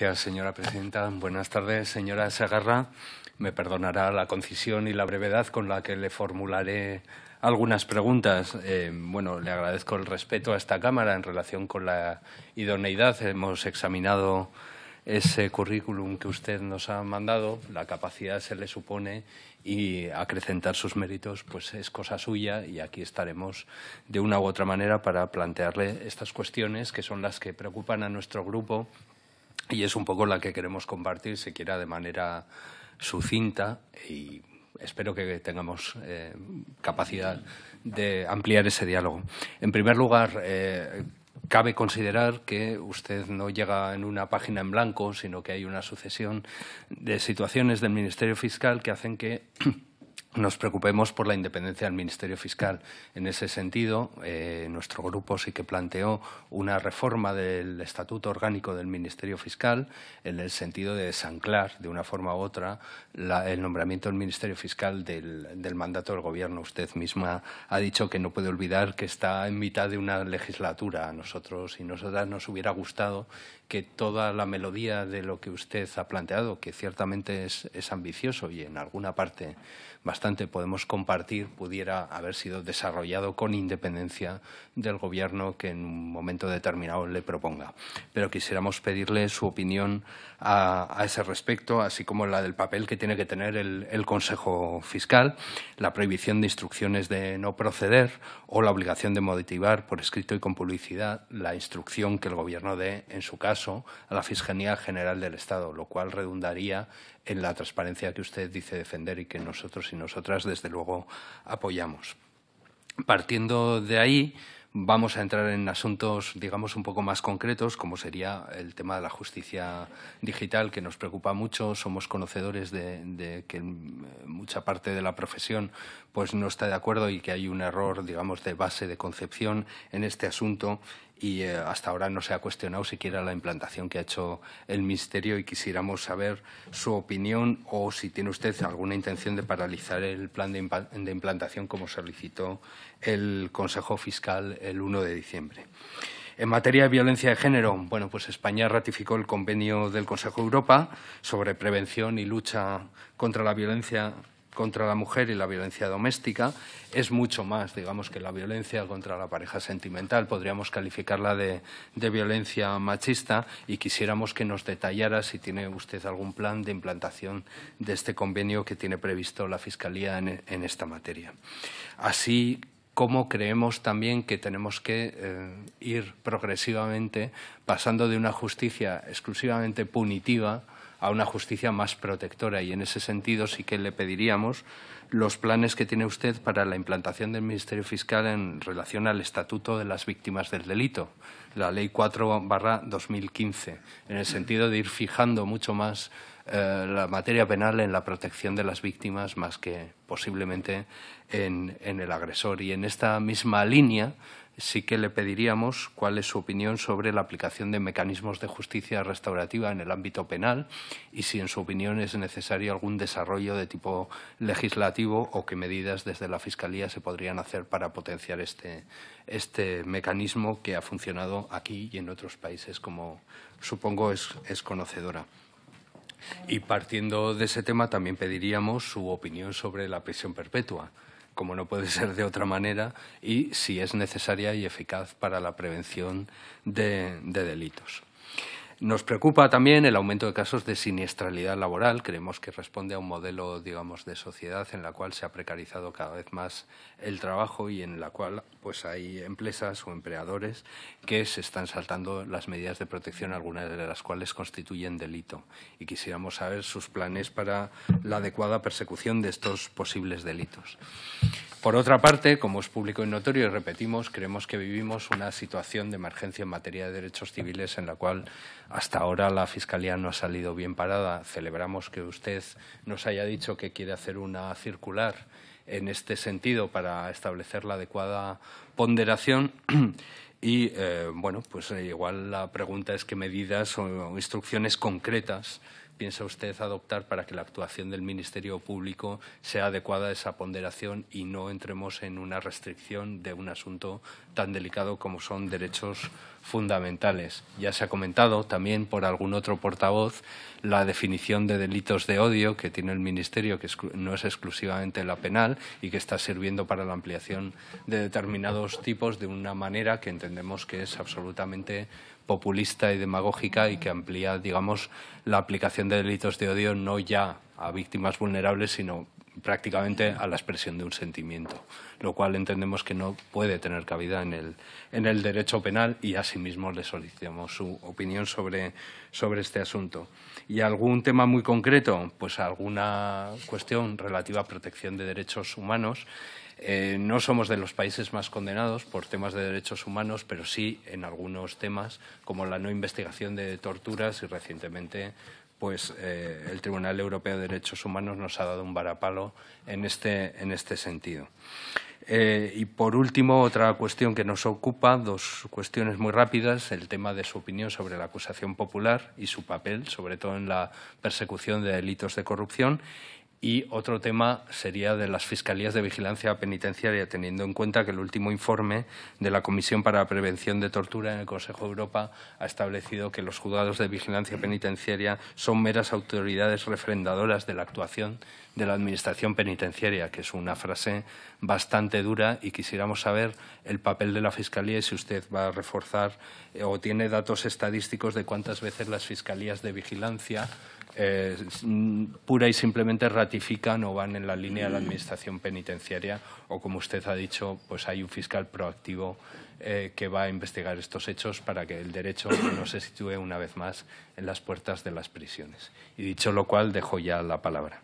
Gracias, señora presidenta. Buenas tardes, señora Segarra. Me perdonará la concisión y la brevedad con la que le formularé algunas preguntas. Eh, bueno, le agradezco el respeto a esta Cámara en relación con la idoneidad. Hemos examinado ese currículum que usted nos ha mandado, la capacidad se le supone y acrecentar sus méritos pues es cosa suya y aquí estaremos de una u otra manera para plantearle estas cuestiones que son las que preocupan a nuestro grupo y es un poco la que queremos compartir, siquiera de manera sucinta y espero que tengamos eh, capacidad de ampliar ese diálogo. En primer lugar, eh, cabe considerar que usted no llega en una página en blanco, sino que hay una sucesión de situaciones del Ministerio Fiscal que hacen que nos preocupemos por la independencia del Ministerio Fiscal. En ese sentido, eh, nuestro grupo sí que planteó una reforma del Estatuto Orgánico del Ministerio Fiscal en el sentido de desanclar, de una forma u otra, el nombramiento del Ministerio Fiscal del, mandato del Gobierno. Usted misma ha dicho que no puede olvidar que está en mitad de una legislatura. A nosotros y nosotras nos hubiera gustado que toda la melodía de lo que usted ha planteado, que ciertamente es, es ambicioso y en alguna parte podemos compartir pudiera haber sido desarrollado con independencia del Gobierno que en un momento determinado le proponga. Pero quisiéramos pedirle su opinión a, ese respecto, así como la del papel que tiene que tener el, Consejo Fiscal, la prohibición de instrucciones de no proceder o la obligación de motivar por escrito y con publicidad la instrucción que el Gobierno dé, en su caso, a la Fiscalía General del Estado, lo cual redundaría en la transparencia que usted dice defender y que nosotros y nosotros nosotras desde luego apoyamos. Partiendo de ahí, vamos a entrar en asuntos, digamos, un poco más concretos, como sería el tema de la justicia digital, que nos preocupa mucho. Somos conocedores de, que mucha parte de la profesión pues, no está de acuerdo y que hay un error, digamos, de base de concepción en este asunto y eh, hasta ahora no se ha cuestionado siquiera la implantación que ha hecho el Ministerio y quisiéramos saber su opinión o si tiene usted alguna intención de paralizar el plan de, implantación como solicitó el Consejo Fiscal el 1 de diciembre. En materia de violencia de género, bueno, pues España ratificó el convenio del Consejo de Europa sobre prevención y lucha contra la violencia contra la mujer y la violencia doméstica es mucho más, digamos, que la violencia contra la pareja sentimental. Podríamos calificarla de, violencia machista y quisiéramos que nos detallara si tiene usted algún plan de implantación de este convenio que tiene previsto la Fiscalía en, en esta materia. Así cómo creemos también que tenemos que eh, ir progresivamente pasando de una justicia exclusivamente punitiva a una justicia más protectora. Y en ese sentido sí que le pediríamos los planes que tiene usted para la implantación del Ministerio Fiscal en relación al Estatuto de las Víctimas del Delito, la Ley 4 2015, en el sentido de ir fijando mucho más eh, la materia penal en la protección de las víctimas más que posiblemente en, el agresor. Y en esta misma línea sí que le pediríamos cuál es su opinión sobre la aplicación de mecanismos de justicia restaurativa en el ámbito penal y si, en su opinión, es necesario algún desarrollo de tipo legislativo o qué medidas desde la Fiscalía se podrían hacer para potenciar este, este mecanismo que ha funcionado aquí y en otros países, como supongo es, es conocedora. Y partiendo de ese tema también pediríamos su opinión sobre la prisión perpetua, como no puede ser de otra manera, y si es necesaria y eficaz para la prevención de, delitos. Nos preocupa también el aumento de casos de siniestralidad laboral. Creemos que responde a un modelo, digamos, de sociedad en la cual se ha precarizado cada vez más el trabajo y en la cual pues hay empresas o empleadores que se están saltando las medidas de protección, algunas de las cuales constituyen delito. Y quisiéramos saber sus planes para la adecuada persecución de estos posibles delitos. Por otra parte, como es público y notorio y repetimos, creemos que vivimos una situación de emergencia en materia de derechos civiles en la cual hasta ahora la Fiscalía no ha salido bien parada. Celebramos que usted nos haya dicho que quiere hacer una circular en este sentido para establecer la adecuada ponderación. Y, eh, bueno, pues eh, igual la pregunta es qué medidas o instrucciones concretas piensa usted adoptar para que la actuación del Ministerio Público sea adecuada a esa ponderación y no entremos en una restricción de un asunto tan delicado como son derechos fundamentales. Ya se ha comentado también por algún otro portavoz la definición de delitos de odio que tiene el Ministerio, que no es exclusivamente la penal y que está sirviendo para la ampliación de determinados tipos de una manera que entendemos que es absolutamente populista y demagógica y que amplía, digamos, la aplicación de delitos de odio no ya a víctimas vulnerables, sino prácticamente a la expresión de un sentimiento, lo cual entendemos que no puede tener cabida en el, en el derecho penal y asimismo le solicitamos su opinión sobre, este asunto. Y algún tema muy concreto, pues alguna cuestión relativa a protección de derechos humanos. Eh, no somos de los países más condenados por temas de derechos humanos, pero sí en algunos temas, como la no investigación de torturas y recientemente pues eh, el Tribunal Europeo de Derechos Humanos nos ha dado un varapalo en este, este sentido. Eh, y por último, otra cuestión que nos ocupa, dos cuestiones muy rápidas, el tema de su opinión sobre la acusación popular y su papel, sobre todo en la persecución de delitos de corrupción, y otro tema sería de las Fiscalías de Vigilancia Penitenciaria, teniendo en cuenta que el último informe de la Comisión para la Prevención de Tortura en el Consejo de Europa ha establecido que los juzgados de vigilancia penitenciaria son meras autoridades refrendadoras de la actuación de la Administración Penitenciaria, que es una frase bastante dura y quisiéramos saber el papel de la Fiscalía y si usted va a reforzar eh, o tiene datos estadísticos de cuántas veces las Fiscalías de Vigilancia eh, pura y simplemente ratifican o van en la línea de la administración penitenciaria o, como usted ha dicho, pues hay un fiscal proactivo eh, que va a investigar estos hechos para que el derecho no se sitúe una vez más en las puertas de las prisiones. Y dicho lo cual, dejo ya la palabra.